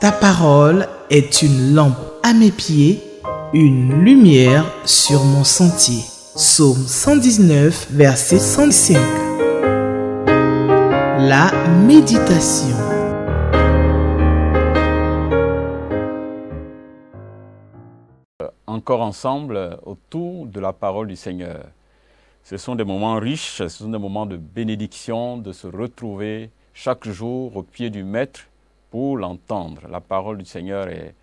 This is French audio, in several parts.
Ta parole est une lampe à mes pieds, une lumière sur mon sentier. Psaume 119, verset 105. La méditation. Euh, encore ensemble euh, autour de la parole du Seigneur. Ce sont des moments riches, ce sont des moments de bénédiction, de se retrouver chaque jour au pied du Maître pour l'entendre. La parole du Seigneur est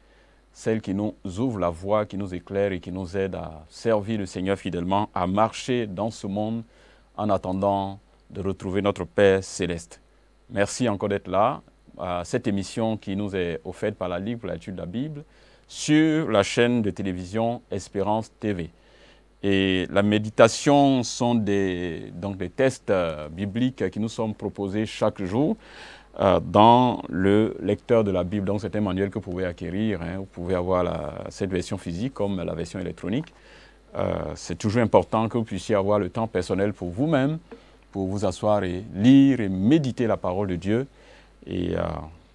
celle qui nous ouvre la voie, qui nous éclaire et qui nous aide à servir le Seigneur fidèlement, à marcher dans ce monde en attendant de retrouver notre Père céleste. Merci encore d'être là à cette émission qui nous est offerte par la Ligue pour l'étude de la Bible sur la chaîne de télévision Espérance TV. Et la méditation sont des, donc des tests euh, bibliques qui nous sont proposés chaque jour euh, dans le lecteur de la Bible. Donc c'est un manuel que vous pouvez acquérir. Hein. Vous pouvez avoir la, cette version physique comme la version électronique. Euh, c'est toujours important que vous puissiez avoir le temps personnel pour vous-même, pour vous asseoir et lire et méditer la parole de Dieu. Et euh,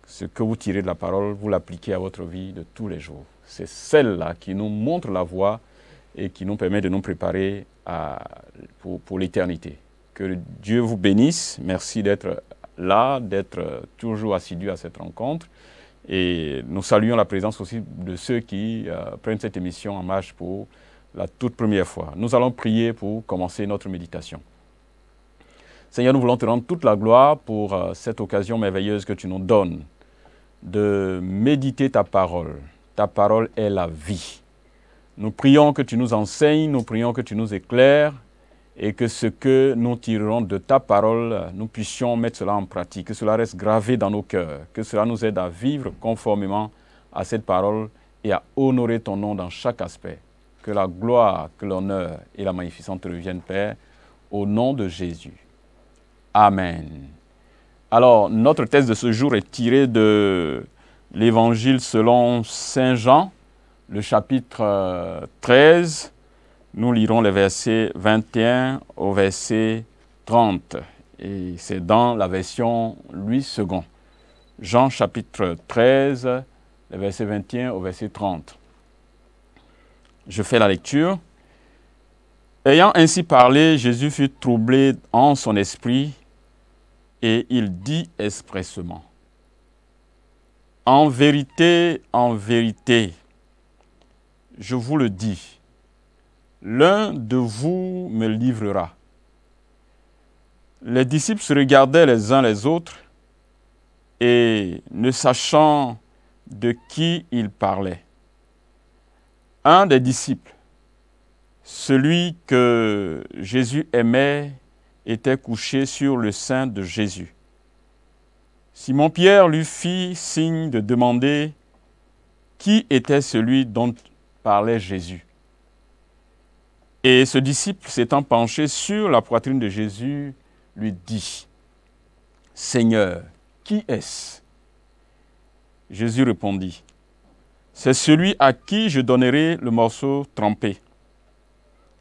ce que vous tirez de la parole, vous l'appliquez à votre vie de tous les jours. C'est celle-là qui nous montre la voie et qui nous permet de nous préparer à, pour, pour l'éternité. Que Dieu vous bénisse. Merci d'être là, d'être euh, toujours assidu à cette rencontre. Et nous saluons la présence aussi de ceux qui euh, prennent cette émission en marche pour la toute première fois. Nous allons prier pour commencer notre méditation. Seigneur, nous voulons te rendre toute la gloire pour euh, cette occasion merveilleuse que tu nous donnes de méditer ta parole. Ta parole est la vie. Nous prions que tu nous enseignes, nous prions que tu nous éclaires, et que ce que nous tirerons de ta parole, nous puissions mettre cela en pratique, que cela reste gravé dans nos cœurs, que cela nous aide à vivre conformément à cette parole et à honorer ton nom dans chaque aspect. Que la gloire, que l'honneur et la magnificence reviennent, Père, au nom de Jésus. Amen. Alors, notre thèse de ce jour est tirée de l'Évangile selon Saint Jean, le chapitre 13, euh, nous lirons les versets 21 au verset 30 et c'est dans la version Louis II. Jean chapitre 13, les versets 21 au verset 30. Je fais la lecture. Ayant ainsi parlé, Jésus fut troublé en son esprit et il dit expressément, En vérité, en vérité, je vous le dis, l'un de vous me livrera. Les disciples se regardaient les uns les autres et ne sachant de qui ils parlaient. Un des disciples, celui que Jésus aimait, était couché sur le sein de Jésus. Simon-Pierre lui fit signe de demander qui était celui dont parlait Jésus. Et ce disciple, s'étant penché sur la poitrine de Jésus, lui dit, Seigneur, qui est-ce Jésus répondit, C'est celui à qui je donnerai le morceau trempé.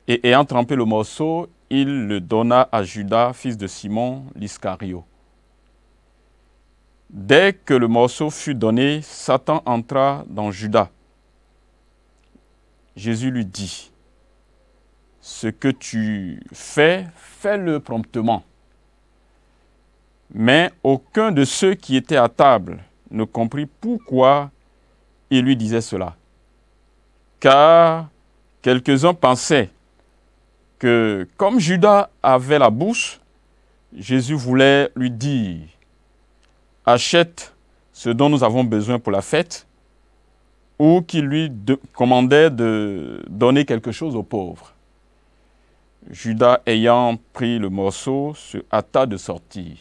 Et ayant trempé le morceau, il le donna à Judas, fils de Simon l'Iscario. Dès que le morceau fut donné, Satan entra dans Judas. Jésus lui dit, ce que tu fais, fais-le promptement. Mais aucun de ceux qui étaient à table ne comprit pourquoi il lui disait cela. Car quelques-uns pensaient que comme Judas avait la bouche, Jésus voulait lui dire, achète ce dont nous avons besoin pour la fête, ou qu'il lui commandait de donner quelque chose aux pauvres. Judas ayant pris le morceau se hâta de sortir.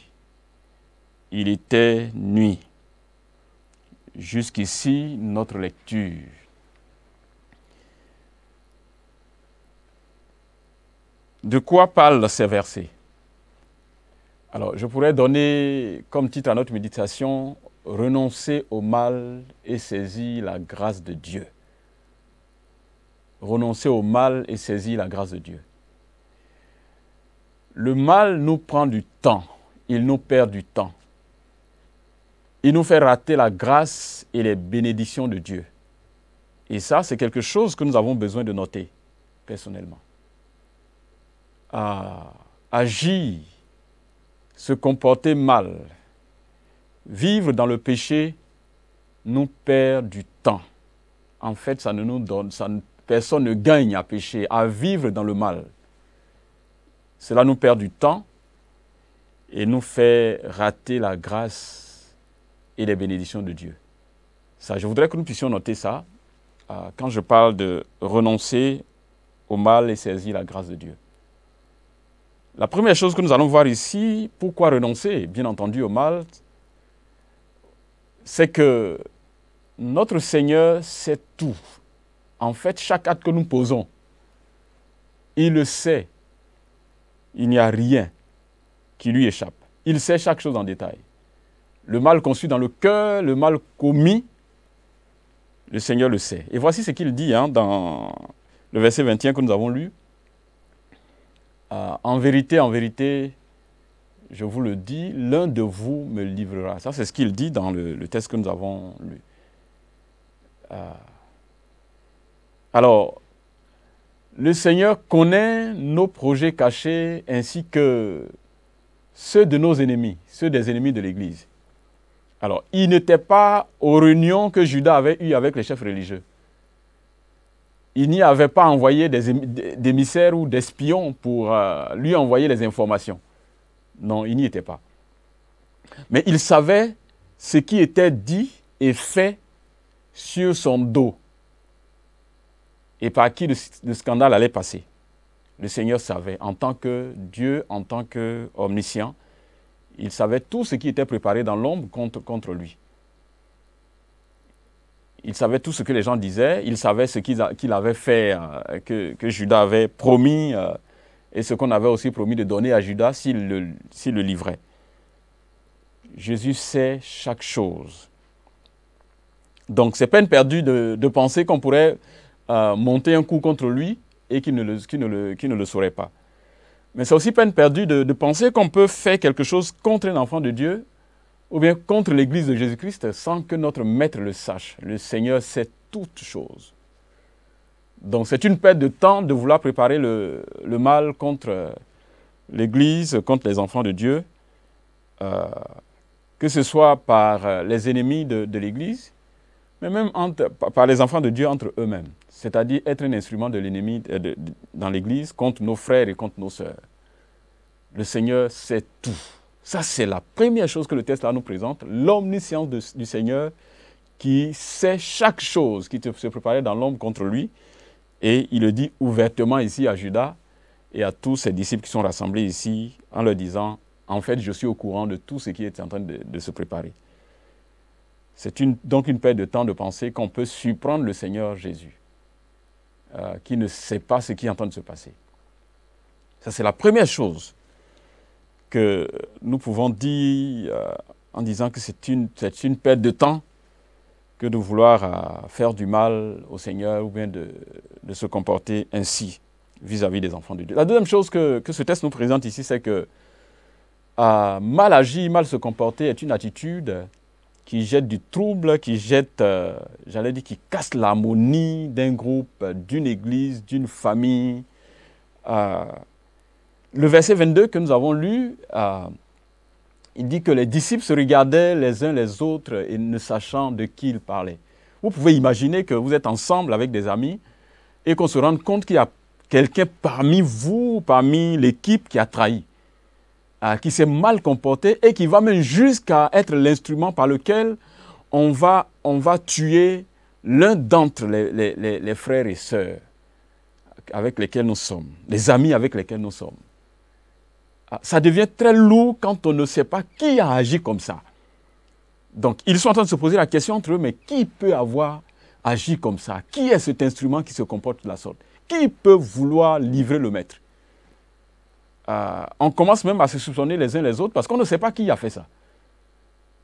Il était nuit. Jusqu'ici notre lecture. De quoi parlent ces versets Alors, je pourrais donner comme titre à notre méditation Renoncer au mal et saisir la grâce de Dieu. Renoncer au mal et saisir la grâce de Dieu. Le mal nous prend du temps, il nous perd du temps. Il nous fait rater la grâce et les bénédictions de Dieu. Et ça, c'est quelque chose que nous avons besoin de noter personnellement. agir, se comporter mal, vivre dans le péché nous perd du temps. En fait, ça ne nous donne, personne ne gagne à pécher, à vivre dans le mal. Cela nous perd du temps et nous fait rater la grâce et les bénédictions de Dieu. Ça, je voudrais que nous puissions noter ça euh, quand je parle de renoncer au mal et saisir la grâce de Dieu. La première chose que nous allons voir ici, pourquoi renoncer, bien entendu, au mal, c'est que notre Seigneur sait tout. En fait, chaque acte que nous posons, il le sait il n'y a rien qui lui échappe. Il sait chaque chose en détail. Le mal conçu dans le cœur, le mal commis, le Seigneur le sait. Et voici ce qu'il dit hein, dans le verset 21 que nous avons lu. Ah, en vérité, en vérité, je vous le dis, l'un de vous me livrera. Ça, c'est ce qu'il dit dans le, texte que nous avons lu. Ah. alors, le Seigneur connaît nos projets cachés ainsi que ceux de nos ennemis, ceux des ennemis de l'Église. Alors, il n'était pas aux réunions que Judas avait eues avec les chefs religieux. Il n'y avait pas envoyé des ou d'espions pour euh, lui envoyer les informations. Non, il n'y était pas. Mais il savait ce qui était dit et fait sur son dos et par qui le, scandale allait passer. Le Seigneur savait, en tant que Dieu, en tant qu'omniscient, il savait tout ce qui était préparé dans l'ombre contre, contre lui. Il savait tout ce que les gens disaient, il savait ce qu'il avait fait, euh, que, Judas avait promis, euh, et ce qu'on avait aussi promis de donner à Judas s'il le, livrait. Jésus sait chaque chose. Donc c'est peine perdue de, de penser qu'on pourrait monter un coup contre lui et qui ne, le, ne, le, saurait pas. Mais c'est aussi peine perdue de, penser qu'on peut faire quelque chose contre un enfant de Dieu ou bien contre l'Église de Jésus-Christ sans que notre Maître le sache. Le Seigneur sait toutes choses. Donc c'est une perte de temps de vouloir préparer le, mal contre l'Église, contre les enfants de Dieu, euh, que ce soit par les ennemis de l'Église, mais même entre, par les enfants de Dieu entre eux-mêmes, c'est-à-dire être un instrument de l'ennemi euh, dans l'Église contre nos frères et contre nos sœurs. Le Seigneur sait tout. Ça, c'est la première chose que le texte là nous présente, l'omniscience du Seigneur qui sait chaque chose qui se préparait dans l'homme contre lui. Et il le dit ouvertement ici à Judas et à tous ses disciples qui sont rassemblés ici en leur disant, en fait, je suis au courant de tout ce qui est en train de se préparer. C'est donc une perte de temps de penser qu'on peut surprendre le Seigneur Jésus, euh, qui ne sait pas ce qui est en train de se passer. Ça, c'est la première chose que nous pouvons dire euh, en disant que c'est une, perte de temps que de vouloir euh, faire du mal au Seigneur ou bien de, se comporter ainsi vis-à-vis des enfants de Dieu. La deuxième chose que, ce test nous présente ici, c'est que mal agir, mal se comporter est une attitude qui jette du trouble, qui jette, euh, j'allais dire, qui casse l'harmonie d'un groupe, d'une église, d'une famille. Euh, le verset 22 que nous avons lu, euh, il dit que les disciples se regardaient les uns les autres et ne sachant de qui ils parlaient. Vous pouvez imaginer que vous êtes ensemble avec des amis et qu'on se rende compte qu'il y a quelqu'un parmi vous, parmi l'équipe qui a trahi. Euh, qui s'est mal comporté et qui va même jusqu'à être l'instrument par lequel on va, on va tuer l'un d'entre les, les, frères et sœurs avec lesquels nous sommes, les amis avec lesquels nous sommes. Ah, ça devient très lourd quand on ne sait pas qui a agi comme ça. Donc, ils sont en train de se poser la question entre eux, mais qui peut avoir agi comme ça Qui est cet instrument qui se comporte de la sorte Qui peut vouloir livrer le maître euh, on commence même à se soupçonner les uns les autres parce qu'on ne sait pas qui a fait ça.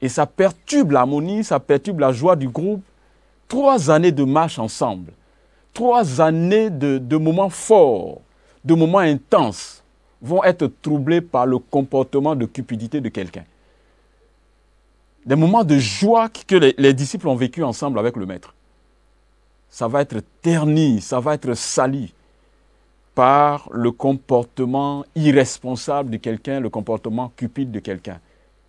Et ça perturbe l'harmonie, ça perturbe la joie du groupe. Trois années de marche ensemble, trois années de, moments forts, de moments intenses vont être troublés par le comportement de cupidité de quelqu'un. Des moments de joie que les disciples ont vécu ensemble avec le Maître. Ça va être terni, ça va être sali par le comportement irresponsable de quelqu'un, le comportement cupide de quelqu'un.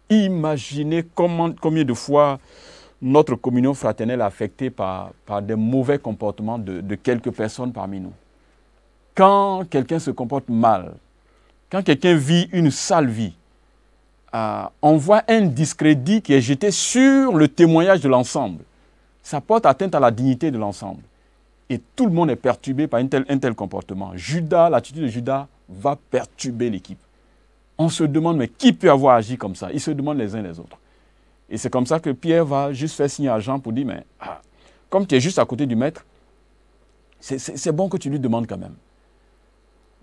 Imaginez combien de fois notre communion fraternelle est affectée par, des mauvais comportements de, quelques personnes parmi nous. Quand quelqu'un se comporte mal, quand quelqu'un vit une sale vie, euh, on voit un discrédit qui est jeté sur le témoignage de l'ensemble. Ça porte atteinte à la dignité de l'ensemble. Et tout le monde est perturbé par un tel, comportement. Judas, l'attitude de Judas va perturber l'équipe. On se demande, mais qui peut avoir agi comme ça Ils se demandent les uns les autres. Et c'est comme ça que Pierre va juste faire signe à Jean pour dire, mais ah, comme tu es juste à côté du maître, c'est bon que tu lui demandes quand même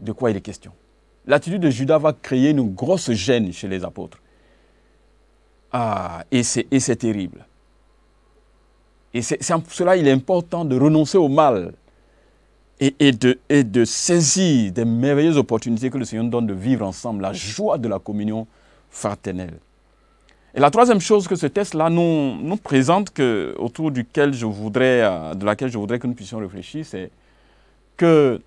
de quoi il est question. L'attitude de Judas va créer une grosse gêne chez les apôtres. Ah, et c'est terrible. Et c'est cela, il est important de renoncer au mal et, de, saisir des merveilleuses opportunités que le Seigneur nous donne de vivre ensemble, la joie de la communion fraternelle. Et la troisième chose que ce texte là nous, présente, autour duquel je voudrais, euh, de laquelle je voudrais que nous puissions réfléchir, c'est que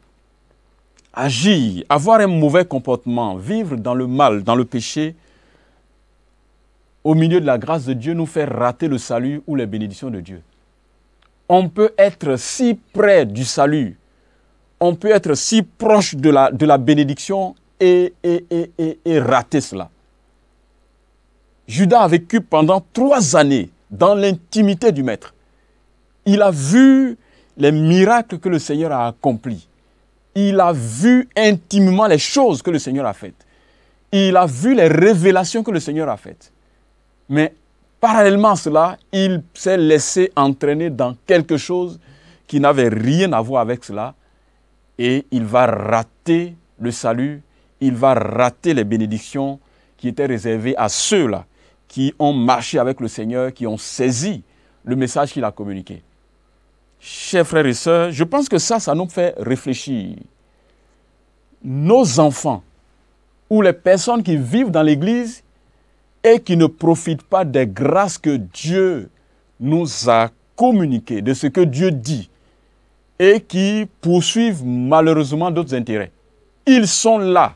agir, avoir un mauvais comportement, vivre dans le mal, dans le péché, au milieu de la grâce de Dieu, nous fait rater le salut ou les bénédictions de Dieu on peut être si près du salut, on peut être si proche de la, de la bénédiction et, et, et, rater cela. Judas a vécu pendant trois années dans l'intimité du Maître. Il a vu les miracles que le Seigneur a accomplis. Il a vu intimement les choses que le Seigneur a faites. Il a vu les révélations que le Seigneur a faites. Mais Parallèlement à cela, il s'est laissé entraîner dans quelque chose qui n'avait rien à voir avec cela et il va rater le salut, il va rater les bénédictions qui étaient réservées à ceux-là qui ont marché avec le Seigneur, qui ont saisi le message qu'il a communiqué. Chers frères et sœurs, je pense que ça, ça nous fait réfléchir. Nos enfants ou les personnes qui vivent dans l'Église, et qui ne profitent pas des grâces que Dieu nous a communiquées, de ce que Dieu dit, et qui poursuivent malheureusement d'autres intérêts. Ils sont là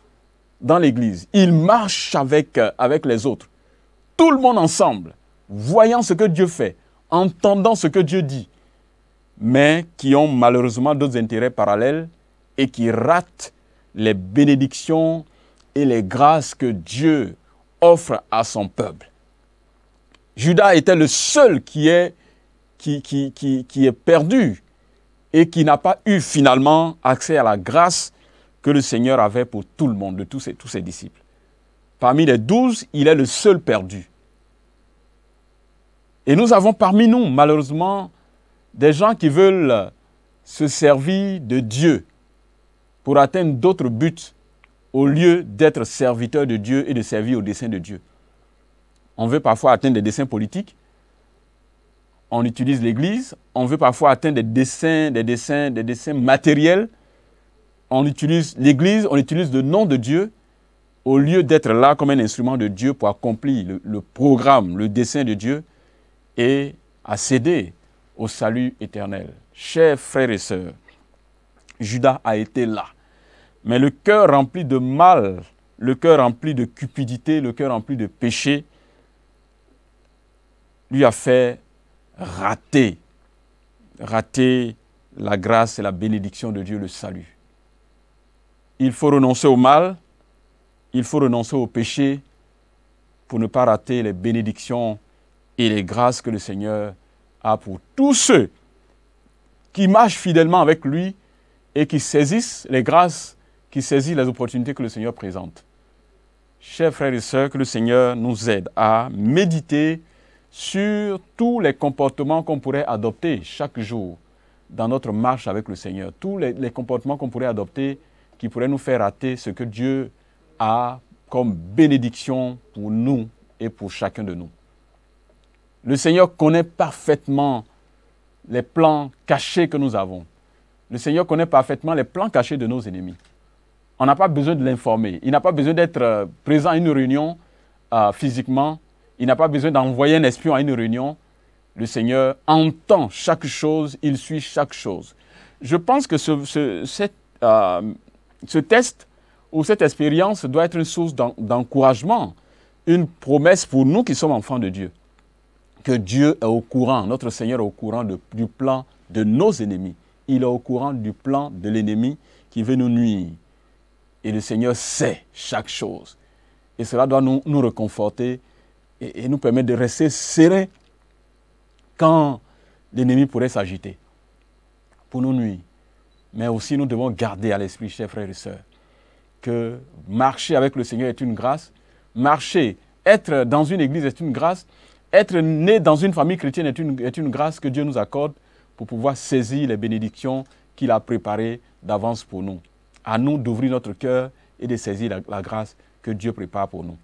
dans l'Église, ils marchent avec, euh, avec les autres, tout le monde ensemble, voyant ce que Dieu fait, entendant ce que Dieu dit, mais qui ont malheureusement d'autres intérêts parallèles et qui ratent les bénédictions et les grâces que Dieu offre à son peuple. Judas était le seul qui est, qui, qui, est perdu et qui n'a pas eu finalement accès à la grâce que le Seigneur avait pour tout le monde, de tous ses, tous ses disciples. Parmi les douze, il est le seul perdu. Et nous avons parmi nous, malheureusement, des gens qui veulent se servir de Dieu pour atteindre d'autres buts au lieu d'être serviteur de Dieu et de servir au dessein de Dieu. On veut parfois atteindre des desseins politiques, on utilise l'Église, on veut parfois atteindre des desseins, des desseins, des desseins matériels, on utilise l'Église, on utilise le nom de Dieu, au lieu d'être là comme un instrument de Dieu pour accomplir le, programme, le dessein de Dieu, et accéder au salut éternel. Chers frères et sœurs, Judas a été là. Mais le cœur rempli de mal, le cœur rempli de cupidité, le cœur rempli de péché, lui a fait rater, rater la grâce et la bénédiction de Dieu, le salut. Il faut renoncer au mal, il faut renoncer au péché pour ne pas rater les bénédictions et les grâces que le Seigneur a pour tous ceux qui marchent fidèlement avec lui et qui saisissent les grâces qui saisit les opportunités que le Seigneur présente. Chers frères et sœurs, que le Seigneur nous aide à méditer sur tous les comportements qu'on pourrait adopter chaque jour dans notre marche avec le Seigneur, tous les, comportements qu'on pourrait adopter qui pourraient nous faire rater ce que Dieu a comme bénédiction pour nous et pour chacun de nous. Le Seigneur connaît parfaitement les plans cachés que nous avons. Le Seigneur connaît parfaitement les plans cachés de nos ennemis on n'a pas besoin de l'informer. Il n'a pas besoin d'être euh, présent à une réunion euh, physiquement. Il n'a pas besoin d'envoyer un espion à une réunion. Le Seigneur entend chaque chose, il suit chaque chose. Je pense que ce, euh, test ou cette expérience doit être une source d'encouragement, une promesse pour nous qui sommes enfants de Dieu. Que Dieu est au courant, notre Seigneur est au courant du plan de nos ennemis. Il est au courant du plan de l'ennemi qui veut nous nuire. Et le Seigneur sait chaque chose. Et cela doit nous, nous réconforter et, nous permettre de rester serrés quand l'ennemi pourrait s'agiter pour nous nuire. Mais aussi nous devons garder à l'esprit, chers frères et sœurs, que marcher avec le Seigneur est une grâce. Marcher, être dans une église est une grâce. Être né dans une famille chrétienne est une, est une grâce que Dieu nous accorde pour pouvoir saisir les bénédictions qu'il a préparées d'avance pour nous à nous d'ouvrir notre cœur et de saisir la, grâce que Dieu prépare pour nous,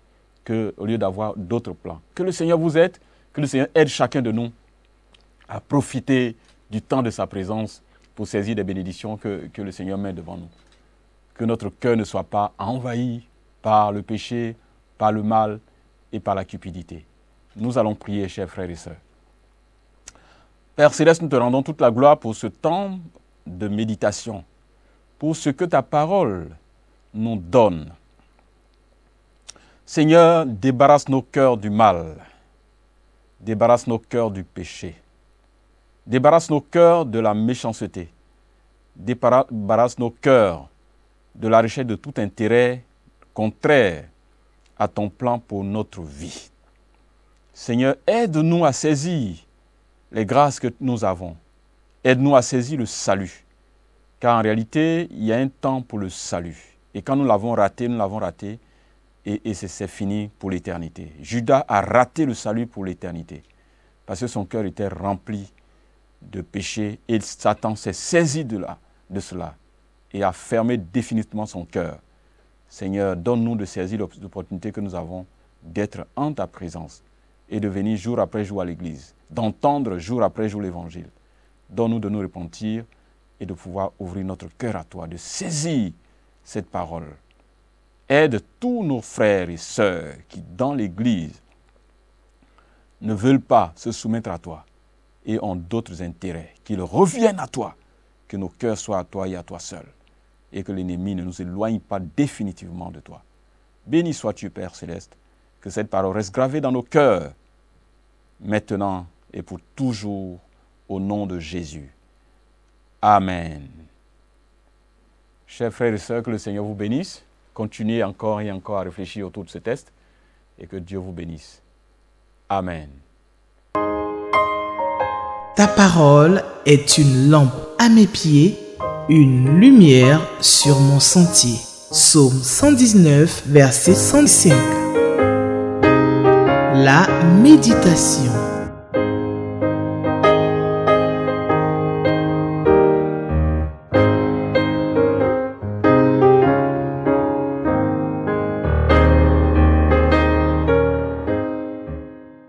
que, au lieu d'avoir d'autres plans. Que le Seigneur vous aide, que le Seigneur aide chacun de nous à profiter du temps de sa présence pour saisir des bénédictions que, que le Seigneur met devant nous. Que notre cœur ne soit pas envahi par le péché, par le mal et par la cupidité. Nous allons prier, chers frères et sœurs. Père céleste, nous te rendons toute la gloire pour ce temps de méditation, pour ce que ta parole nous donne. Seigneur, débarrasse nos cœurs du mal, débarrasse nos cœurs du péché, débarrasse nos cœurs de la méchanceté, débarrasse nos cœurs de la recherche de tout intérêt contraire à ton plan pour notre vie. Seigneur, aide-nous à saisir les grâces que nous avons. Aide-nous à saisir le salut. Car en réalité, il y a un temps pour le salut. Et quand nous l'avons raté, nous l'avons raté. Et, c'est fini pour l'éternité. Judas a raté le salut pour l'éternité. Parce que son cœur était rempli de péché. Et Satan s'est saisi de, de cela et a fermé définitivement son cœur. Seigneur, donne-nous de saisir l'opportunité que nous avons d'être en ta présence et de venir jour après jour à l'Église, d'entendre jour après jour l'Évangile. Donne-nous de nous repentir et de pouvoir ouvrir notre cœur à toi, de saisir cette parole. Aide tous nos frères et sœurs qui, dans l'Église, ne veulent pas se soumettre à toi et ont d'autres intérêts, qu'ils reviennent à toi, que nos cœurs soient à toi et à toi seul, et que l'ennemi ne nous éloigne pas définitivement de toi. Béni sois-tu, Père céleste, que cette parole reste gravée dans nos cœurs, maintenant et pour toujours, au nom de Jésus. Amen. Chers frères et sœurs, que le Seigneur vous bénisse. Continuez encore et encore à réfléchir autour de ce test et que Dieu vous bénisse. Amen. Ta parole est une lampe à mes pieds, une lumière sur mon sentier. Psaume 119, verset 105. La méditation.